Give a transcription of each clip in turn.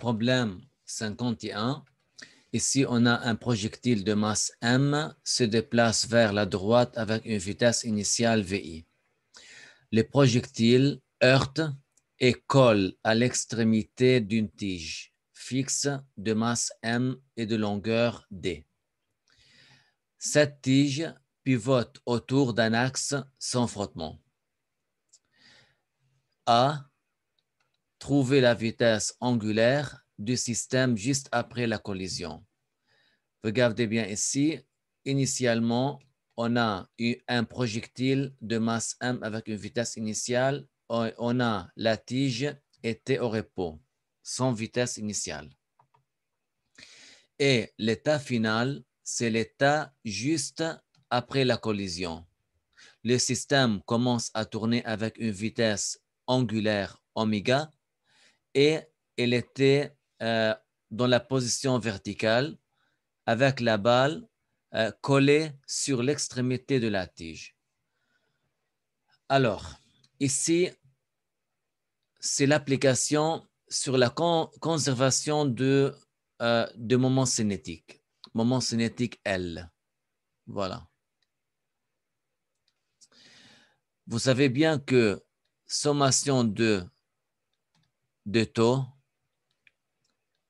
problème 51. Ici, on a un projectile de masse M se déplace vers la droite avec une vitesse initiale VI. Le projectile heurte et colle à l'extrémité d'une tige fixe de masse M et de longueur D. Cette tige pivote autour d'un axe sans frottement. A trouver la vitesse angulaire du système juste après la collision. Regardez bien ici, initialement, on a eu un projectile de masse M avec une vitesse initiale. On a la tige était au repos, sans vitesse initiale. Et l'état final, c'est l'état juste après la collision. Le système commence à tourner avec une vitesse angulaire oméga et elle était euh, dans la position verticale avec la balle euh, collée sur l'extrémité de la tige. Alors, ici, c'est l'application sur la conservation de, euh, de moments cinétiques. Moment cinétique L. Voilà. Vous savez bien que sommation de de taux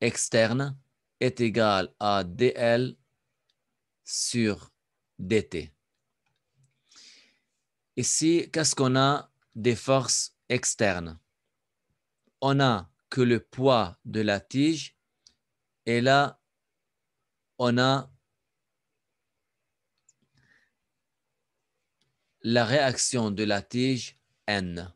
externe est égal à dl sur dt. Ici, qu'est-ce qu'on a des forces externes? On a que le poids de la tige et là, on a la réaction de la tige N.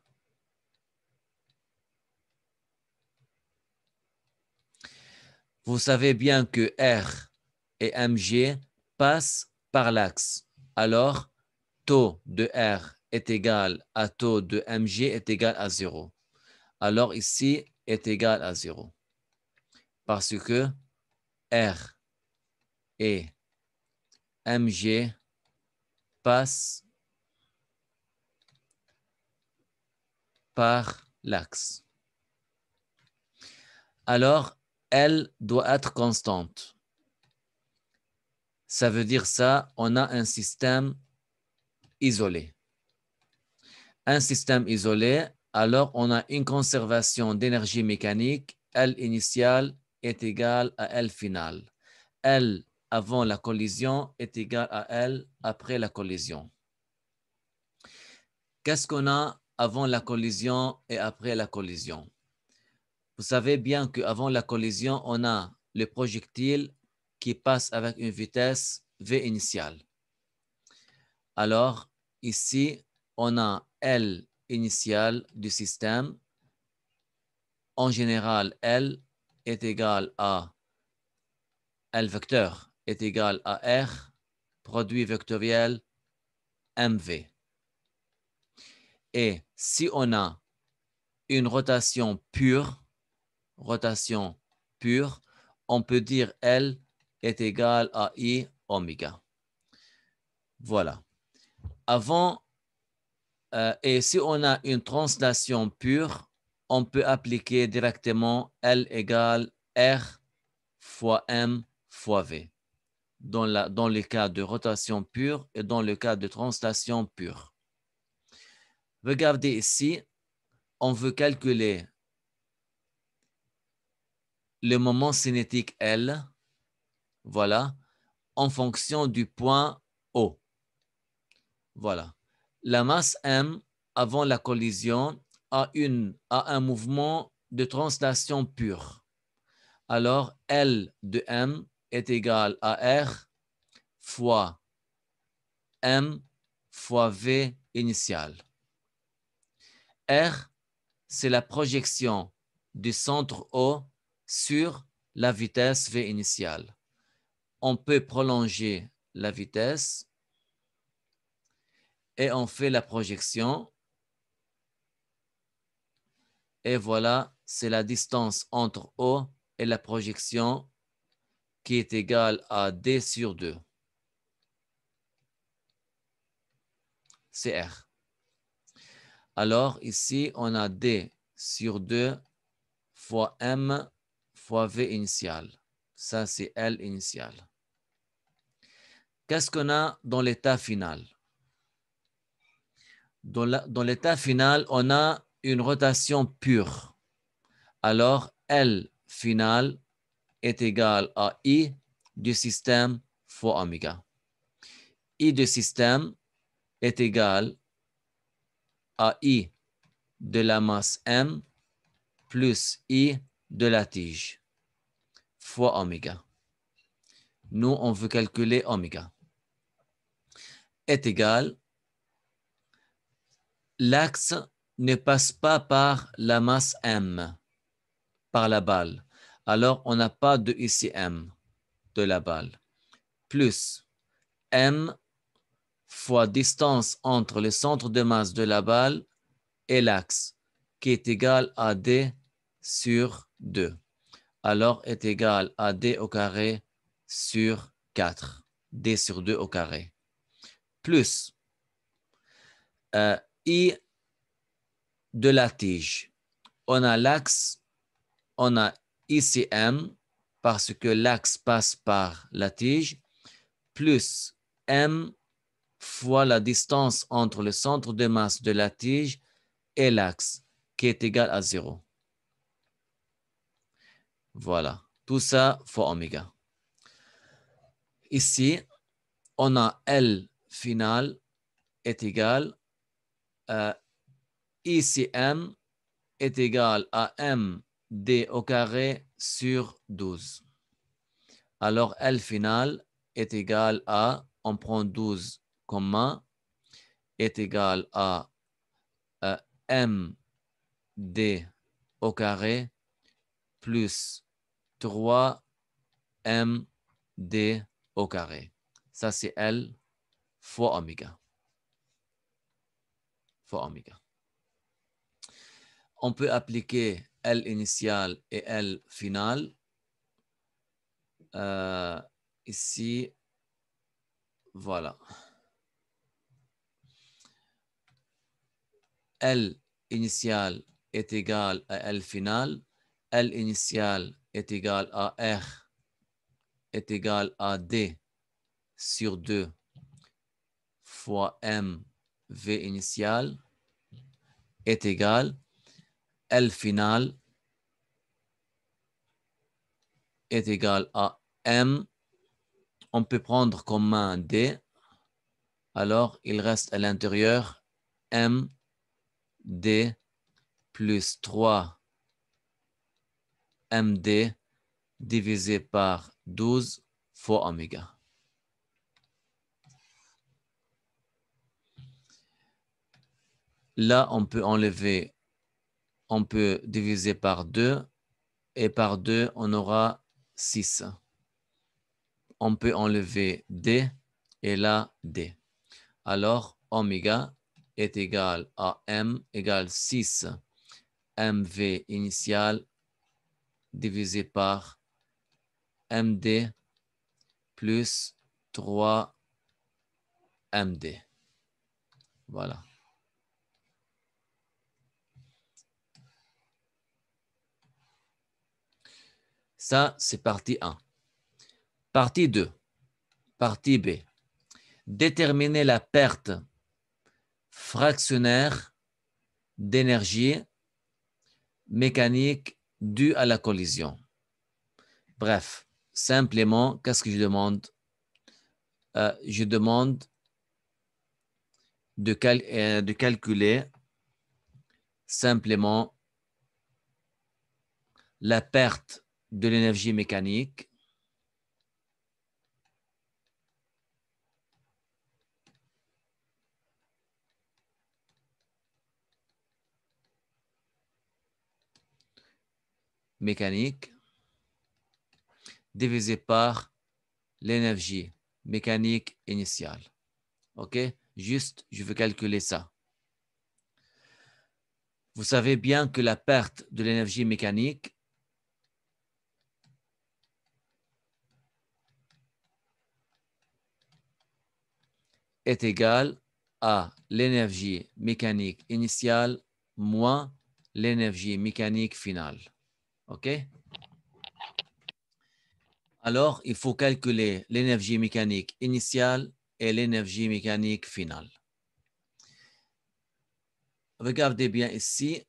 Vous savez bien que R et mg passent par l'axe. Alors, taux de R est égal à taux de mg est égal à zéro. Alors ici, est égal à zéro. Parce que R et mg passent par l'axe. Alors, elle doit être constante. Ça veut dire ça, on a un système isolé. Un système isolé, alors on a une conservation d'énergie mécanique, L initiale est égale à L finale. L avant la collision est égale à L après la collision. Qu'est-ce qu'on a avant la collision et après la collision? Vous savez bien qu'avant la collision, on a le projectile qui passe avec une vitesse V initiale. Alors, ici, on a L initiale du système. En général, L est égal à L vecteur est égal à R, produit vectoriel MV. Et si on a une rotation pure, rotation pure, on peut dire L est égal à I oméga. Voilà. Avant, euh, et si on a une translation pure, on peut appliquer directement L égale R fois M fois V dans, la, dans le cas de rotation pure et dans le cas de translation pure. Regardez ici, on veut calculer le moment cinétique L, voilà, en fonction du point O. Voilà. La masse M, avant la collision, a, une, un mouvement de translation pure. Alors, L de M est égal à R fois M fois V initial. R, c'est la projection du centre O sur la vitesse V initiale. On peut prolonger la vitesse et on fait la projection. Et voilà, c'est la distance entre O et la projection qui est égale à D sur 2. C'est R. Alors ici, on a D sur 2 fois M fois V initial. Ça, c'est L initial. Qu'est-ce qu'on a dans l'état final? Dans l'état final, on a une rotation pure. Alors, L final est égal à I du système fois oméga. I du système est égal à I de la masse M plus I de la tige fois oméga. Nous, on veut calculer oméga est égal, l'axe ne passe pas par la masse M, par la balle. Alors, on n'a pas de ici M de la balle. Plus M fois distance entre le centre de masse de la balle et l'axe, qui est égal à D sur 2 alors est égal à d au carré sur 4, d sur 2 au carré, plus euh, i de la tige. On a l'axe, on a ici m, parce que l'axe passe par la tige, plus m fois la distance entre le centre de masse de la tige et l'axe, qui est égal à 0. Voilà, tout ça fois oméga. Ici, on a L final est égal ici M est égal à M d au carré sur 12. Alors L final est égal à, on prend 12 commun, est égal à, euh, M d au carré plus 3md au carré. Ça, c'est L fois oméga. Fois oméga. On peut appliquer L initial et L final. Euh, ici, voilà. L initial est égal à L final L initial est égal à R est égal à D sur 2 fois M V initial est égal L final est égal à M. On peut prendre comme un D. Alors, il reste à l'intérieur M D plus 3 MD divisé par 12 fois oméga. Là, on peut enlever, on peut diviser par 2 et par 2, on aura 6. On peut enlever D et là D. Alors, oméga est égal à M égale 6 MV initial divisé par MD plus 3 MD. Voilà. Ça, c'est partie 1. Partie 2. Partie B. Déterminer la perte fractionnaire d'énergie mécanique dû à la collision. Bref, simplement, qu'est-ce que je demande euh, Je demande euh, de calculer simplement la perte de l'énergie mécanique mécanique divisé par l'énergie mécanique initiale. OK Juste, je veux calculer ça. Vous savez bien que la perte de l'énergie mécanique est égale à l'énergie mécanique initiale moins l'énergie mécanique finale. OK Alors, il faut calculer l'énergie mécanique initiale et l'énergie mécanique finale. Regardez bien ici,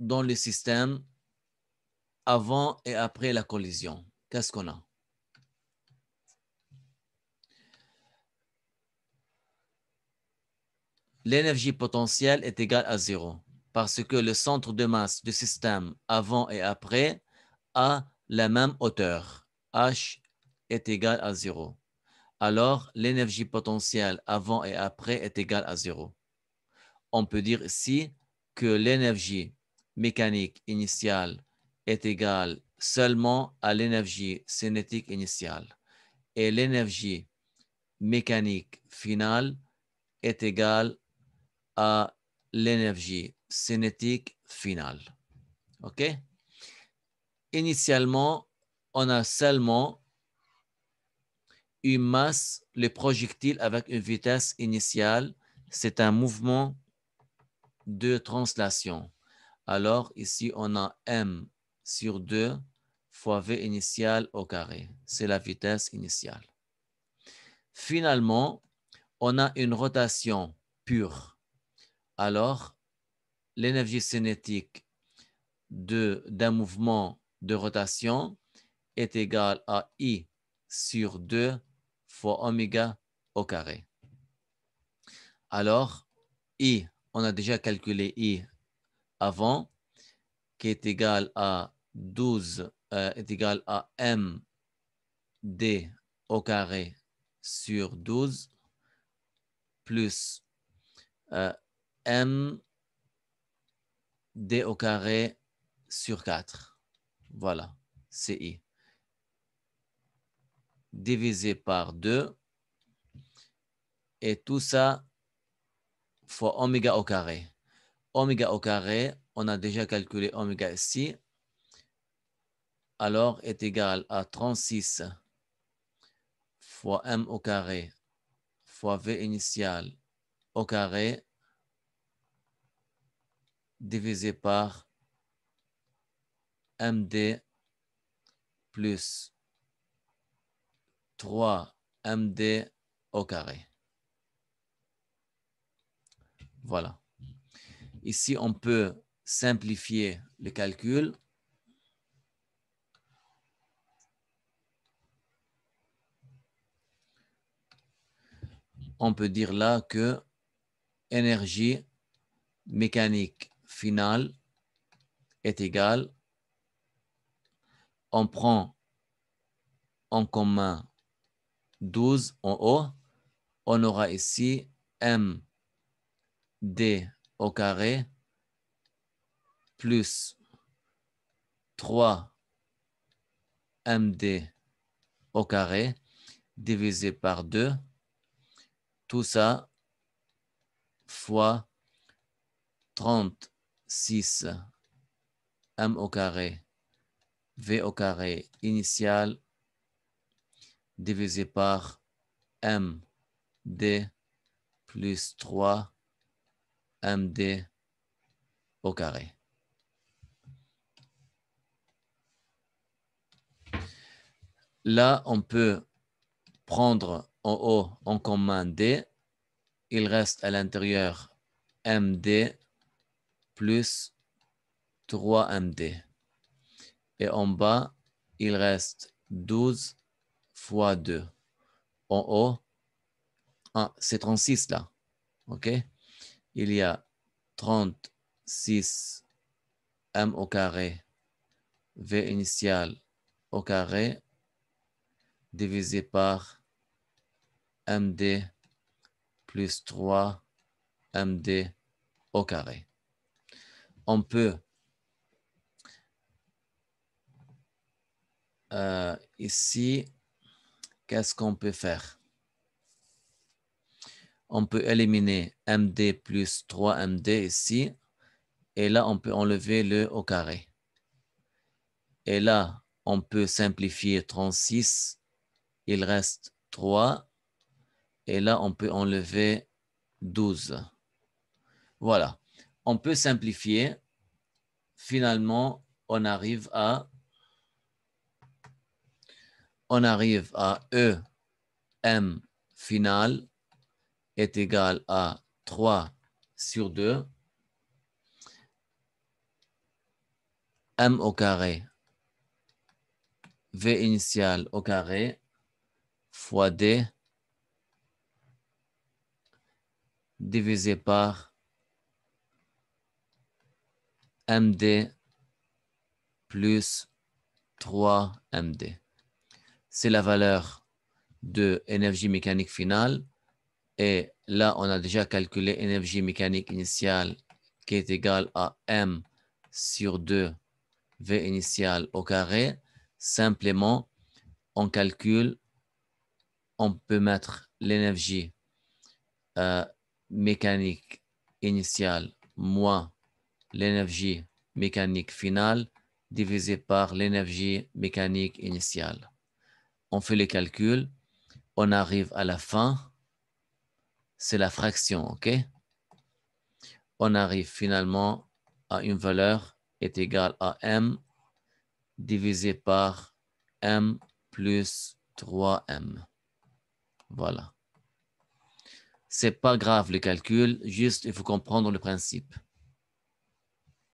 dans le système, avant et après la collision. Qu'est-ce qu'on a? L'énergie potentielle est égale à zéro parce que le centre de masse du système avant et après a la même hauteur. H est égal à 0. Alors, l'énergie potentielle avant et après est égale à 0. On peut dire ici que l'énergie mécanique initiale est égale seulement à l'énergie cinétique initiale et l'énergie mécanique finale est égale à l'énergie cinétique finale. OK? Initialement, on a seulement une masse, le projectile avec une vitesse initiale. C'est un mouvement de translation. Alors ici, on a M sur 2 fois V initial au carré. C'est la vitesse initiale. Finalement, on a une rotation pure. Alors, l'énergie cinétique d'un mouvement de rotation est égale à I sur 2 fois oméga au carré. Alors, I, on a déjà calculé I avant, qui est égal à 12, euh, est égal à M D au carré sur 12 plus euh, M d au carré sur 4. Voilà, ci Divisé par 2. Et tout ça fois oméga au carré. Oméga au carré, on a déjà calculé oméga ici. Alors, est égal à 36 fois m au carré fois v initial au carré divisé par MD plus 3 MD au carré. Voilà. Ici, on peut simplifier le calcul. On peut dire là que énergie mécanique final est égal. On prend en commun 12 en haut. On aura ici M D au carré plus 3 MD au carré divisé par 2. Tout ça fois 30 6, m au carré, v au carré initial divisé par d plus 3 d au carré. Là, on peut prendre en haut en commun d. Il reste à l'intérieur md plus 3MD. Et en bas, il reste 12 fois 2. En haut, ah, c'est 36 là. OK? Il y a 36 m au carré, v initial au carré, divisé par md plus 3 md au carré on peut euh, ici, qu'est-ce qu'on peut faire? On peut éliminer MD plus 3MD ici. Et là, on peut enlever le au carré. Et là, on peut simplifier 36. Il reste 3. Et là, on peut enlever 12. Voilà on peut simplifier. Finalement, on arrive à on arrive à E M final est égal à 3 sur 2 M au carré V initial au carré fois D divisé par MD plus 3 MD. C'est la valeur de énergie mécanique finale. Et là, on a déjà calculé énergie mécanique initiale qui est égale à M sur 2 V initial au carré. Simplement, on calcule, on peut mettre l'énergie euh, mécanique initiale moins l'énergie mécanique finale divisé par l'énergie mécanique initiale. On fait les calculs, on arrive à la fin, c'est la fraction, ok? On arrive finalement à une valeur est égale à m divisé par m plus 3m. Voilà. C'est pas grave le calcul, juste il faut comprendre le principe.